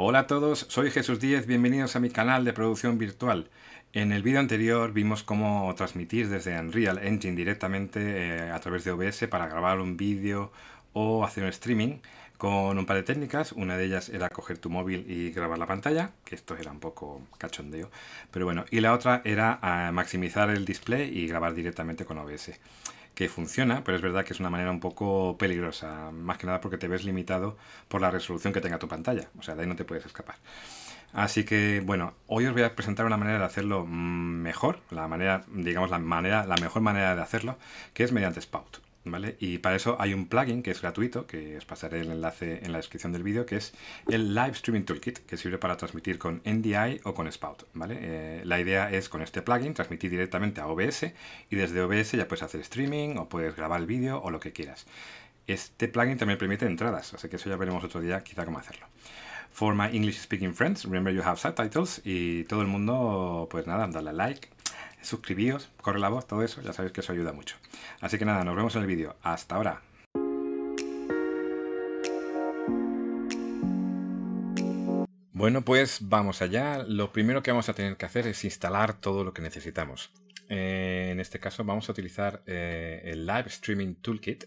Hola a todos, soy Jesús Díez, bienvenidos a mi canal de producción virtual. En el vídeo anterior vimos cómo transmitir desde Unreal Engine directamente eh, a través de OBS para grabar un vídeo o hacer un streaming con un par de técnicas. Una de ellas era coger tu móvil y grabar la pantalla, que esto era un poco cachondeo, pero bueno. Y la otra era ah, maximizar el display y grabar directamente con OBS que funciona, pero es verdad que es una manera un poco peligrosa, más que nada porque te ves limitado por la resolución que tenga tu pantalla, o sea, de ahí no te puedes escapar. Así que, bueno, hoy os voy a presentar una manera de hacerlo mm, mejor, la manera, digamos, la manera, la mejor manera de hacerlo, que es mediante Spout. Y para eso hay un plugin que es gratuito, que os pasaré el enlace en la descripción del vídeo, que es el Live Streaming Toolkit, que sirve para transmitir con NDI o con Spout, eh, la idea es con este plugin transmitir directamente a OBS y desde OBS ya puedes hacer streaming o puedes grabar el vídeo o lo que quieras. Este plugin también permite entradas, así que eso ya veremos otro día quizá cómo hacerlo. For my English speaking friends, remember you have subtitles y todo el mundo, pues nada, dale a like, suscribíos, corre la voz, todo eso, ya sabéis que eso ayuda mucho. Así que nada, nos vemos en el vídeo. Hasta ahora. Bueno, pues vamos allá. Lo primero que vamos a tener que hacer es instalar todo lo que necesitamos. Eh, en este caso vamos a utilizar eh, el Live Streaming Toolkit,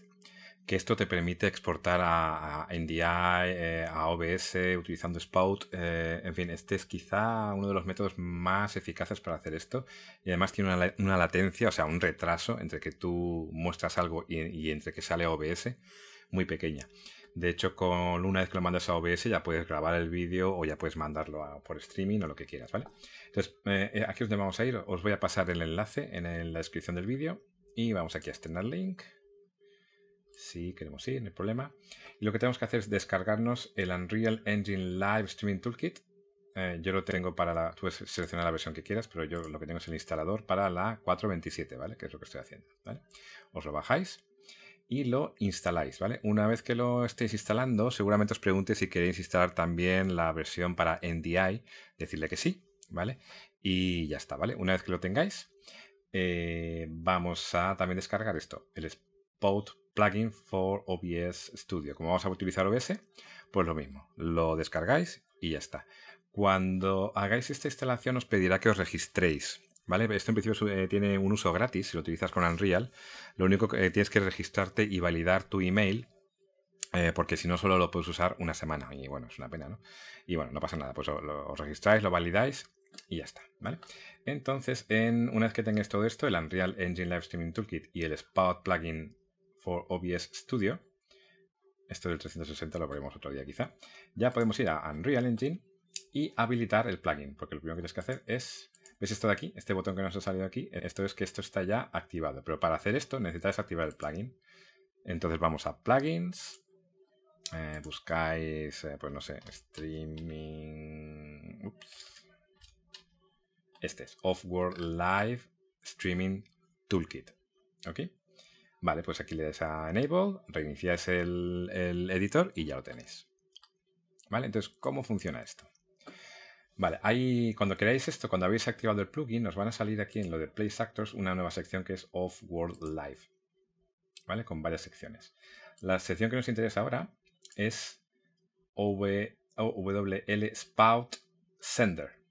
que esto te permite exportar a, NDI, a eh, OBS, utilizando Spout. Eh, en fin, este es quizá uno de los métodos más eficaces para hacer esto. Y además tiene una, latencia, o sea, un retraso entre que tú muestras algo y, entre que sale OBS muy pequeña. De hecho, con una vez que lo mandas a OBS ya puedes grabar el vídeo o ya puedes mandarlo por streaming o lo que quieras, ¿vale? Entonces, eh, aquí es donde vamos a ir. Os voy a pasar el enlace en, la descripción del vídeo y vamos aquí a estrenar link si queremos ir, no hay problema. Y lo que tenemos que hacer es descargarnos el Unreal Engine Live Streaming Toolkit. Eh, yo lo tengo para la. Tú puedes seleccionar la versión que quieras, pero yo lo que tengo es el instalador para la 4.27, ¿vale? Que es lo que estoy haciendo, ¿vale? Os lo bajáis y lo instaláis, ¿vale? Una vez que lo estéis instalando, seguramente os pregunte si queréis instalar también la versión para NDI, decirle que sí, ¿vale? Y ya está, ¿vale? Una vez que lo tengáis, eh, vamos a también descargar esto, el Spot plugin for OBS Studio. Como vamos a utilizar OBS, pues lo mismo, lo descargáis y ya está. Cuando hagáis esta instalación os pedirá que os registréis. ¿Vale? Esto en principio eh, tiene un uso gratis si lo utilizas con Unreal. Lo único que eh, tienes que registrarte y validar tu email eh, porque si no, solo lo puedes usar una semana. Y bueno, es una pena, ¿no? Y bueno, no pasa nada. Pues os registráis, lo validáis y ya está, ¿vale? Entonces, en, una vez que tengáis todo esto, el Unreal Engine Live Streaming Toolkit y el Spot Plugin for OBS Studio. Esto del 360 lo veremos otro día quizá. Ya podemos ir a Unreal Engine y habilitar el plugin, porque lo primero que tienes que hacer es... ¿Ves esto de aquí? Este botón que nos ha salido aquí. E-, esto es que esto está ya activado, pero para hacer esto necesitas activar el plugin. Entonces vamos a plugins, eh, buscáis, eh, pues no sé, streaming... Este es Off-World Live Streaming Toolkit. ¿Ok? Vale, pues aquí le das a Enable, reiniciáis el, el editor y ya lo tenéis. Vale, entonces, ¿cómo funciona esto? Vale, ahí cuando queráis esto, cuando habéis activado el plugin, nos van a salir aquí en lo de Place Actors una nueva sección que es Off World Live. ¿Vale? Con varias secciones. La sección que nos interesa ahora es OWL Spout Sender.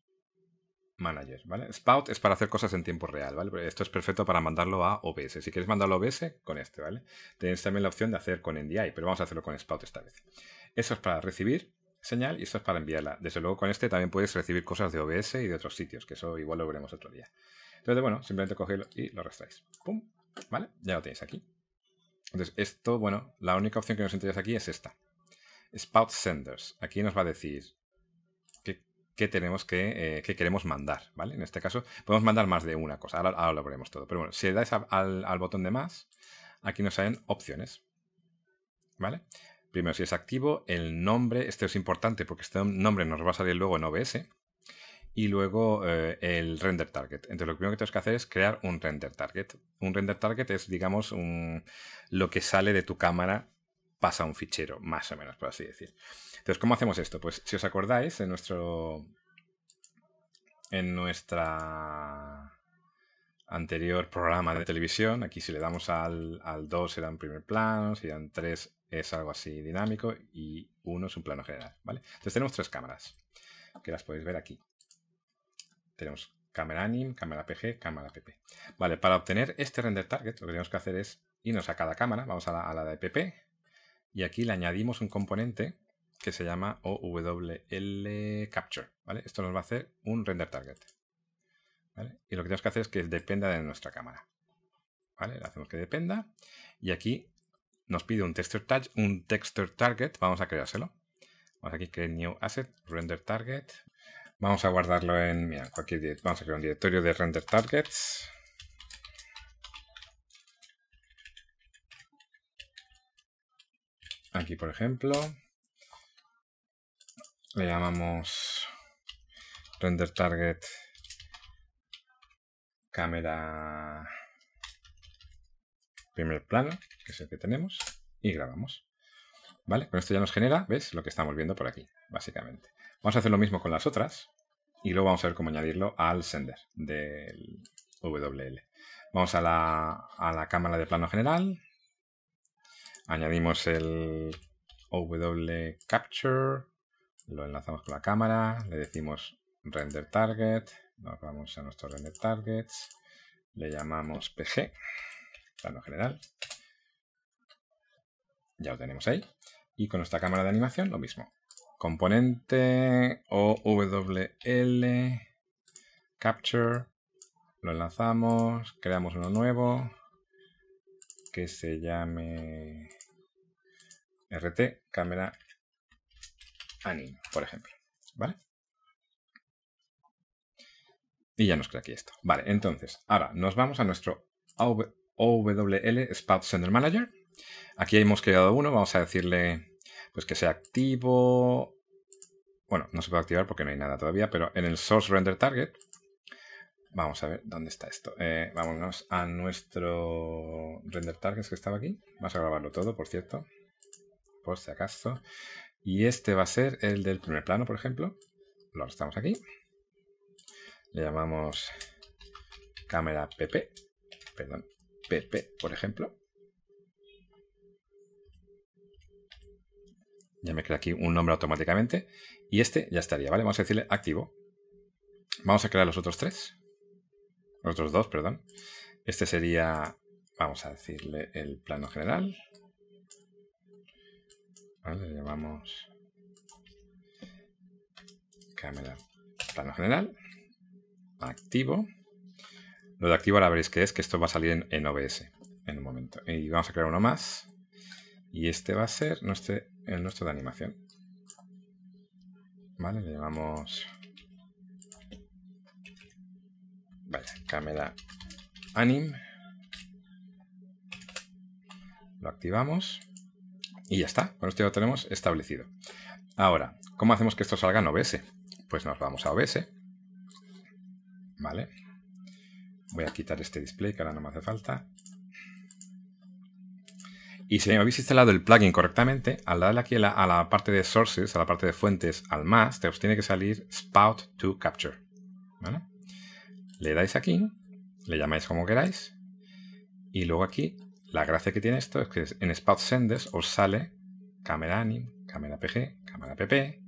Manager, ¿vale? Spout es para hacer cosas en tiempo real, ¿vale? Esto es perfecto para mandarlo a OBS. Si quieres mandarlo a OBS, con este, ¿vale? Tenéis también la opción de hacer con NDI, pero vamos a hacerlo con Spout esta vez. Eso es para recibir señal y esto es para enviarla. Desde luego con este también puedes recibir cosas de OBS y de otros sitios, que eso igual lo veremos otro día. Entonces, bueno, simplemente cogedlo y lo restáis. ¡Pum! ¿Vale? Ya lo tenéis aquí. Entonces, esto, bueno, la única opción que nos interesa aquí es esta. Spout Senders. Aquí nos va a decir que tenemos eh, que, queremos mandar, ¿vale? En este caso, podemos mandar más de una cosa, ahora, lo veremos todo. Pero bueno, si le dais al, botón de más, aquí nos salen opciones, ¿vale? Primero, si es activo, el nombre, este es importante porque este nombre nos va a salir luego en OBS, y luego eh, el render target. Entonces lo primero que tenemos que hacer es crear un render target. Un render target es, digamos, lo que sale de tu cámara pasa un fichero, más o menos, por así decir. Entonces, ¿cómo hacemos esto? Pues si os acordáis, en nuestro. En nuestra anterior programa de televisión, aquí si le damos al, 2 será un primer plano, si dan 3 es algo así dinámico y 1 es un plano general, ¿vale? Entonces tenemos tres cámaras, que las podéis ver aquí. Tenemos cámara anim, cámara pg, cámara pp. Vale, para obtener este render target lo que tenemos que hacer es irnos a cada cámara, vamos a la, a la de pp, y aquí le añadimos un componente que se llama OWL Capture. ¿vale? Esto nos va a hacer un render target. Y lo que tenemos que hacer es que dependa de nuestra cámara. ¿vale? Le hacemos que dependa. Y aquí nos pide un texture, un texture target. Vamos a creárselo. Vamos aquí, Crear new asset, render target. Vamos a guardarlo en cualquier Vamos a crear un directorio de render targets. Aquí, por ejemplo, le llamamos render target cámara primer plano, que es el que tenemos, y grabamos. ¿Vale? Con esto ya nos genera, ¿ves? Lo que estamos viendo por aquí, básicamente. Vamos a hacer lo mismo con las otras y luego vamos a ver cómo añadirlo al sender del WL. Vamos a la, a la cámara de plano general, Añadimos el OWL Capture, lo enlazamos con la cámara, le decimos render target, nos vamos a nuestro render targets, le llamamos PG, plano general. Ya lo tenemos ahí. Y con nuestra cámara de animación lo mismo. Componente OWL Capture, lo enlazamos, creamos uno nuevo que se llame rt cámara anime por ejemplo. ¿Vale? Y ya nos crea aquí esto. Vale, entonces, ahora nos vamos a nuestro OWL Spout Sender Manager. Aquí hemos creado uno, vamos a decirle pues que sea activo. Bueno, no se puede activar porque no hay nada todavía, pero en el source render target. Vamos a ver dónde está esto. Eh, vámonos a nuestro render target que estaba aquí. Vamos a grabarlo todo, por cierto por si acaso. Y este va a ser el del primer plano, por ejemplo. Lo arrastramos aquí. Le llamamos cámara PP. Perdón, PP, por ejemplo. Ya me crea aquí un nombre automáticamente. Y este ya estaría, ¿vale? Vamos a decirle activo. Vamos a crear los otros tres. Los otros dos, perdón. Este sería, vamos a decirle el plano general. Le llamamos cámara plano general, activo. Lo de activo ahora veréis que es, que esto va a salir en, OBS en un momento. Y vamos a crear uno más. Y este va a ser nuestro, el nuestro de animación. Vale, le llamamos... cámara anim. Lo activamos. Y ya está, con esto ya lo tenemos establecido. Ahora, ¿cómo hacemos que esto salga en OBS? Pues nos vamos a OBS. Vale. Voy a quitar este display que ahora no me hace falta. Y si habéis instalado el plugin correctamente, al darle aquí a la, a la, parte de sources, a la parte de fuentes, al más, te os tiene que salir spout to capture. Le dais aquí, le llamáis como queráis, y luego aquí la gracia que tiene esto es que en Spot Senders os sale Cámara Anim, Cámara PG, Cámara PP,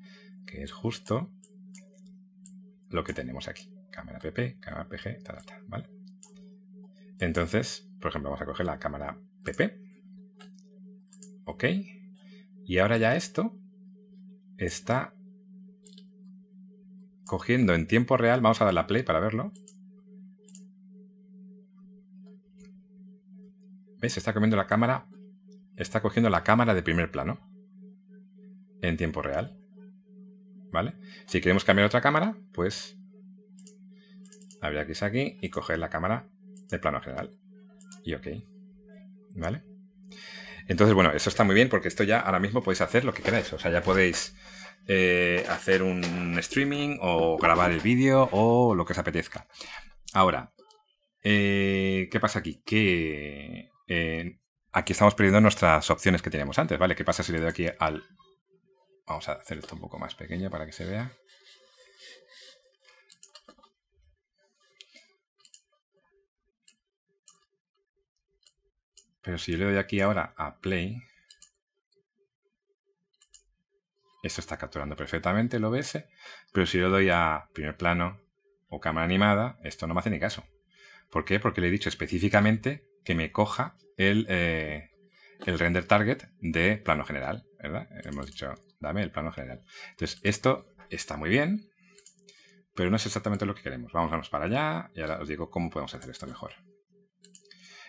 que es justo lo que tenemos aquí. Cámara PP, Cámara PG, ta, ta, ¿vale? Entonces, por ejemplo, vamos a coger la cámara PP. Ok. Y ahora ya esto está cogiendo en tiempo real. Vamos a dar la play para verlo. ¿Ves? Está la cámara. Está cogiendo la cámara de primer plano. En tiempo real. ¿Vale? Si queremos cambiar otra cámara, pues habría que aquí y coger la cámara de plano general. Y ok. ¿Vale? Entonces, bueno, eso está muy bien porque esto ya ahora mismo podéis hacer lo que queráis. O sea, ya podéis eh, hacer un streaming o grabar el vídeo o lo que os apetezca. Ahora, eh, ¿qué pasa aquí? Que aquí estamos perdiendo nuestras opciones que teníamos antes, ¿vale? ¿Qué pasa si le doy aquí al... Vamos a hacer esto un poco más pequeño para que se vea. Pero si yo le doy aquí ahora a play, esto está capturando perfectamente el OBS, pero si yo le doy a primer plano o cámara animada, esto no me hace ni caso. ¿Por qué? Porque le he dicho específicamente que me coja eh, el, render target de plano general, ¿verdad? Hemos dicho, dame el plano general. Entonces, esto está muy bien, pero no es exactamente lo que queremos. Vamos, vamos para allá y ahora os digo cómo podemos hacer esto mejor.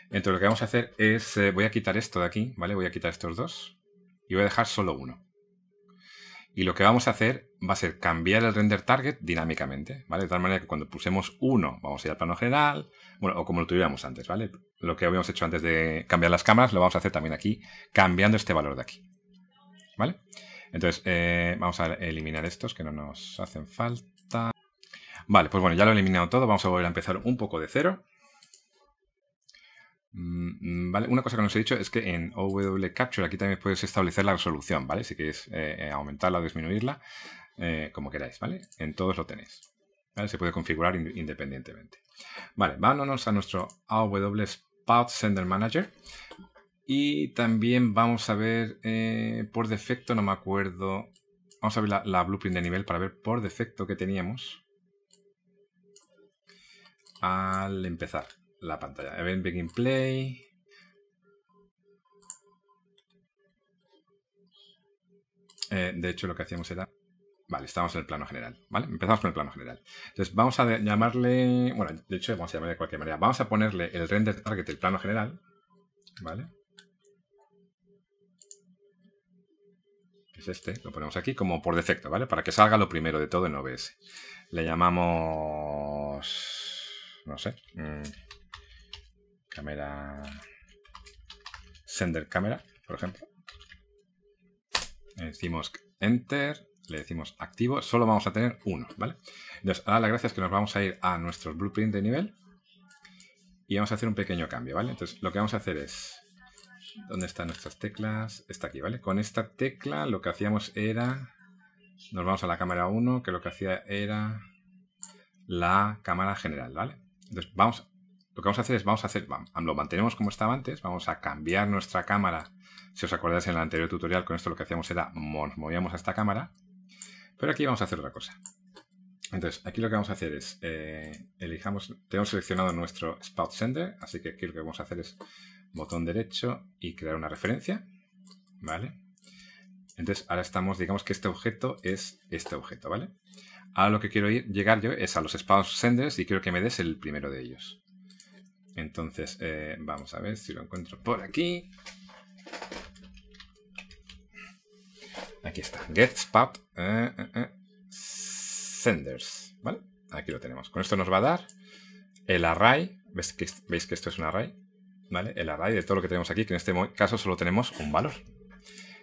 Entonces, lo que vamos a hacer es, eh, voy a quitar esto de aquí, ¿vale? Voy a quitar estos dos y voy a dejar solo uno. Y lo que vamos a hacer va a ser cambiar el render target dinámicamente, ¿vale? De tal manera que cuando pulsemos 1 vamos a ir al plano general, bueno, o como lo tuviéramos antes, ¿vale? Lo que habíamos hecho antes de cambiar las cámaras lo vamos a hacer también aquí, cambiando este valor de aquí, ¿vale? Entonces, eh, vamos a eliminar estos que no nos hacen falta. Vale, pues bueno, ya lo he eliminado todo, vamos a volver a empezar un poco de cero. Mm, mm, vale, una cosa que os he dicho es que en OW Capture aquí también puedes establecer la resolución, ¿vale? Si quieres eh, eh, aumentarla o disminuirla, eh, como queráis, ¿vale? En todos lo tenéis. Se puede configurar independientemente. Vale, vámonos a nuestro AW Spout Sender Manager. Y también vamos a ver por defecto, no me acuerdo. Vamos a ver la, la blueprint de nivel para ver por defecto que teníamos al empezar la pantalla. Event Begin Play. Eh, de hecho, lo que hacíamos era. Vale, estamos en el plano general. ¿Vale? Empezamos con el plano general. Entonces, vamos a llamarle. Bueno, de hecho, vamos a llamarle de cualquier manera. Vamos a ponerle el render target el plano general. ¿Vale? es este. Lo ponemos aquí como por defecto, ¿vale? Para que salga lo primero de todo en OBS. Le llamamos. No sé. Mm, Cámara. Sender cámara, por ejemplo. Le decimos Enter, le decimos activo, solo vamos a tener uno, ¿vale? Entonces, ahora la gracia es que nos vamos a ir a nuestro blueprint de nivel y vamos a hacer un pequeño cambio, ¿vale? Entonces, lo que vamos a hacer es... ¿Dónde están nuestras teclas? Está aquí, ¿vale? Con esta tecla lo que hacíamos era... Nos vamos a la cámara 1, que lo que hacía era la cámara general, ¿vale? Entonces, vamos lo que vamos a hacer es, vamos a hacer, lo mantenemos como estaba antes, vamos a cambiar nuestra cámara. Si os acordáis en el anterior tutorial, con esto lo que hacíamos era, nos movíamos a esta cámara. Pero aquí vamos a hacer otra cosa. Entonces, aquí lo que vamos a hacer es, eh, elijamos, tenemos seleccionado nuestro Spout Sender, así que aquí lo que vamos a hacer es botón derecho y crear una referencia, ¿vale? Entonces, ahora estamos, digamos que este objeto es este objeto, ¿vale? Ahora lo que quiero ir, llegar yo es a los Spout Senders y quiero que me des el primero de ellos. Entonces, eh, vamos a ver si lo encuentro por aquí. Aquí está, GetsPapSenders. Eh, eh, senders, ¿vale? Aquí lo tenemos. Con esto nos va a dar el array, ¿Veis que, esto es un array? ¿Vale? El array de todo lo que tenemos aquí, que en este caso solo tenemos un valor.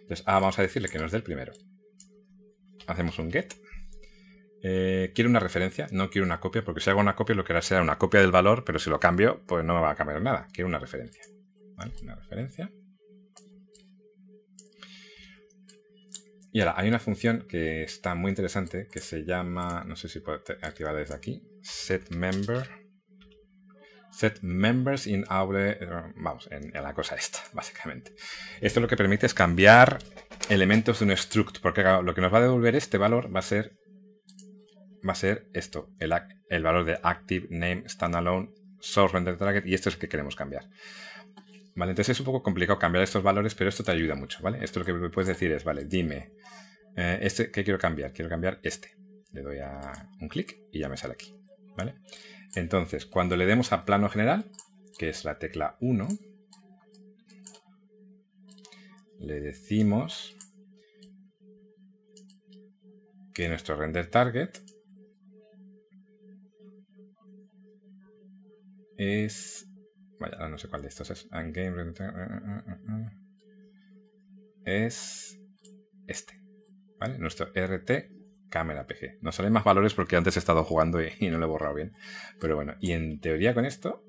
Entonces, ah, vamos a decirle que no es del primero. Hacemos un get eh, quiero una referencia, no quiero una copia, porque si hago una copia lo que hará será una copia del valor, pero si lo cambio, pues no me va a cambiar nada. Quiero una referencia. Una referencia. Y ahora, hay una función que está muy interesante que se llama, no sé si puedo activar desde aquí, setMember. members in eh, vamos, en, la cosa esta, básicamente. Esto lo que permite es cambiar elementos de un struct, porque lo que nos va a devolver este valor va a ser va a ser esto, el, valor de active, name, standalone, source, render target, y esto es lo que queremos cambiar. Vale, entonces es un poco complicado cambiar estos valores, pero esto te ayuda mucho, ¿vale? Esto lo que puedes decir es, vale, dime, eh, este, ¿qué quiero cambiar? Quiero cambiar este. Le doy a un clic y ya me sale aquí, ¿vale? Entonces, cuando le demos a plano general, que es la tecla 1, le decimos que nuestro render target es... Vaya, no sé cuál de estos es. Game... Eh, eh, eh, es este. ¿Vale? Nuestro RT Camera PG. Nos salen más valores porque antes he estado jugando y, no lo he borrado bien. Pero bueno, y en teoría con esto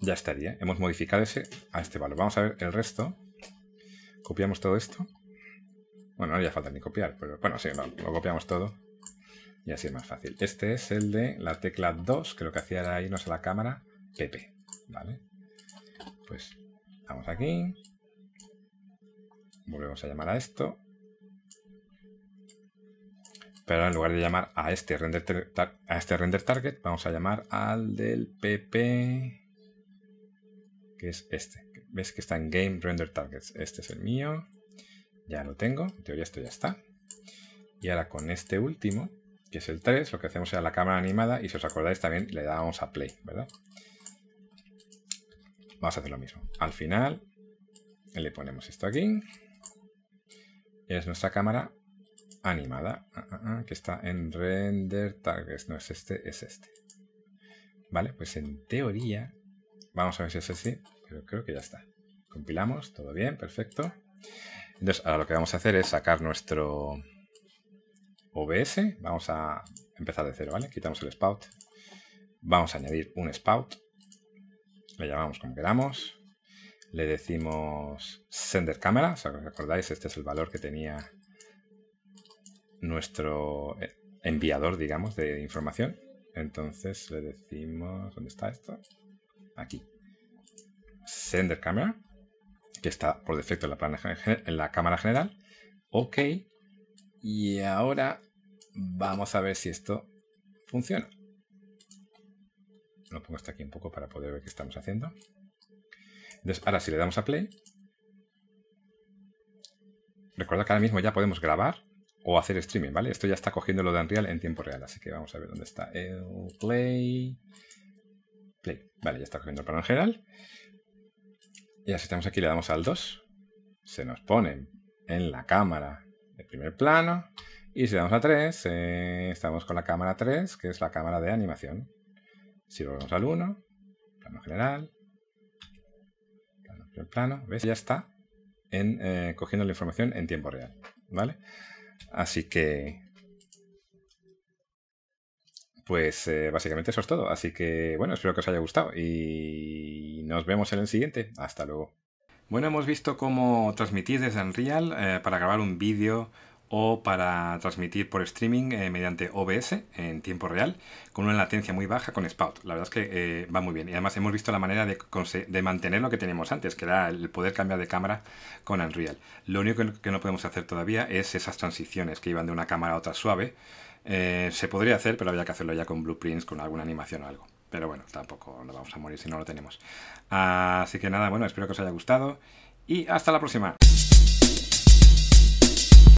ya estaría. Hemos modificado ese a este valor. Vamos a ver el resto. Copiamos todo esto. Bueno, no haría falta ni copiar, pero bueno, sí, lo copiamos todo. Y así es más fácil. Este es el de la tecla 2, que lo que hacía era irnos a la cámara PP. ¿Vale? Pues vamos aquí. Volvemos a llamar a esto. Pero en lugar de llamar a este render, a este render target, vamos a llamar al del PP, que es este. Ves que está en game render targets. Este es el mío. Ya lo tengo. En teoría esto ya está. Y ahora con este último que es el 3, lo que hacemos era la cámara animada y si os acordáis también le damos a play, ¿verdad? Vamos a hacer lo mismo. Al final le ponemos esto aquí. Es nuestra cámara animada, ah, ah, ah, que está en render targets. No es este, es este. Vale, pues en teoría, vamos a ver si es así, este, pero creo que ya está. Compilamos, todo bien, perfecto. Entonces, ahora lo que vamos a hacer es sacar nuestro, OBS. Vamos a empezar de cero, ¿vale? Quitamos el spout. Vamos a añadir un spout. Le llamamos como queramos. Le decimos sender cámara. ¿Os acordáis? Este es el valor que tenía nuestro eh, enviador, digamos, de información. Entonces le decimos... ¿Dónde está esto? Aquí. Sender camera, que está por defecto en la, en la cámara general. OK. Y ahora vamos a ver si esto funciona. Lo pongo hasta aquí un poco para poder ver qué estamos haciendo. Entonces, ahora si le damos a play, recuerda que ahora mismo ya podemos grabar o hacer streaming, ¿vale? Esto ya está cogiendo lo de Unreal en tiempo real, así que vamos a ver dónde está el play. Play, vale, ya está cogiendo el en general. Y así estamos aquí, le damos al 2. Se nos pone en la cámara primer plano. Y si damos a 3, eh, estamos con la cámara 3, que es la cámara de animación. Si volvemos al 1, plano general, plano, ¿ves? Ya está eh, cogiendo la información en tiempo real, ¿vale? Así que, pues eh, básicamente eso es todo. Así que, bueno, espero que os haya gustado y nos vemos en el siguiente. Hasta luego. Bueno, hemos visto cómo transmitir desde Unreal eh, para grabar un vídeo o para transmitir por streaming eh, mediante OBS en tiempo real, con una latencia muy baja con Spout. La verdad es que eh, va muy bien. Y además hemos visto la manera de, mantener lo que teníamos antes, que era el poder cambiar de cámara con Unreal. Lo único que no podemos hacer todavía es esas transiciones que iban de una cámara a otra suave. se podría hacer, pero había que hacerlo ya con blueprints, con alguna animación o algo. Pero bueno, tampoco nos vamos a morir si no lo tenemos. Así que nada, bueno, espero que os haya gustado y hasta la próxima.